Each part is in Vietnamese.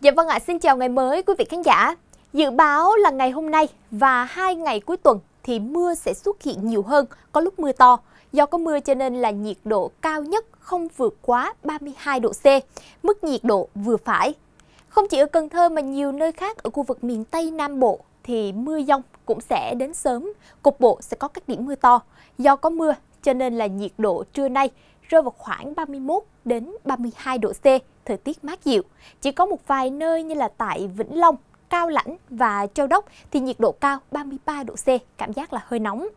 Dạ vâng ạ, à, xin chào ngày mới quý vị khán giả. Dự báo là ngày hôm nay và hai ngày cuối tuần thì mưa sẽ xuất hiện nhiều hơn, có lúc mưa to. Do có mưa cho nên là nhiệt độ cao nhất không vượt quá 32 độ C, mức nhiệt độ vừa phải. Không chỉ ở Cần Thơ mà nhiều nơi khác ở khu vực miền Tây Nam Bộ thì mưa dông cũng sẽ đến sớm, cục bộ sẽ có các điểm mưa to. Do có mưa cho nên là nhiệt độ trưa nay rơi vào khoảng 31 đến 32 độ C, thời tiết mát dịu. Chỉ có một vài nơi như là tại Vĩnh Long, Cao Lãnh và Châu Đốc thì nhiệt độ cao 33 độ C, cảm giác là hơi nóng.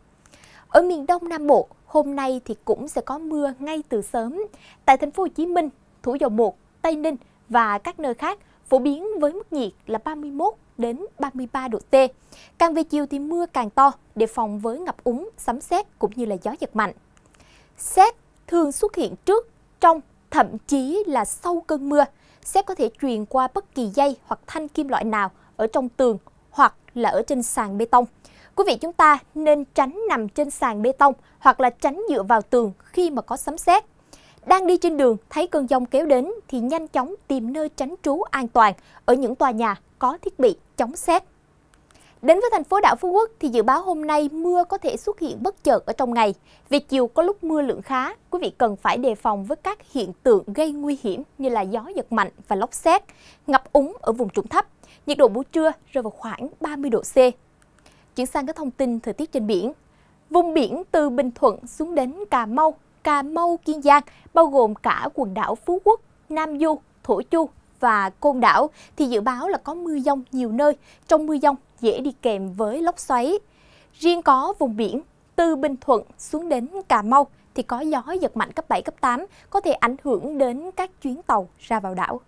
Ở miền Đông Nam Bộ, hôm nay thì cũng sẽ có mưa ngay từ sớm. Tại thành phố Hồ Chí Minh, Thủ Dầu Một, Tây Ninh và các nơi khác phổ biến với mức nhiệt là 31 đến 33 độ C. Càng về chiều thì mưa càng to, đề phòng với ngập úng, sấm sét cũng như là gió giật mạnh. Xét thường xuất hiện trước, trong, thậm chí là sau cơn mưa. Xét có thể truyền qua bất kỳ dây hoặc thanh kim loại nào ở trong tường hoặc là ở trên sàn bê tông. Quý vị chúng ta nên tránh nằm trên sàn bê tông hoặc là tránh dựa vào tường khi mà có sấm sét. Đang đi trên đường thấy cơn giông kéo đến thì nhanh chóng tìm nơi tránh trú an toàn ở những tòa nhà có thiết bị chống sét. Đến với thành phố đảo Phú Quốc thì dự báo hôm nay mưa có thể xuất hiện bất chợt ở trong ngày. Vì chiều có lúc mưa lượng khá, quý vị cần phải đề phòng với các hiện tượng gây nguy hiểm như là gió giật mạnh và lốc xét, ngập úng ở vùng trũng thấp. Nhiệt độ buổi trưa rơi vào khoảng 30 độ C. Chuyển sang các thông tin thời tiết trên biển. Vùng biển từ Bình Thuận xuống đến Cà Mau, Cà Mau, Kiên Giang, bao gồm cả quần đảo Phú Quốc, Nam Du, Thổ Chu và Côn Đảo thì dự báo là có mưa dông nhiều nơi. Trong mưa dông dễ đi kèm với lốc xoáy. Riêng có vùng biển từ Bình Thuận xuống đến Cà Mau thì có gió giật mạnh cấp 7, cấp 8 có thể ảnh hưởng đến các chuyến tàu ra vào đảo.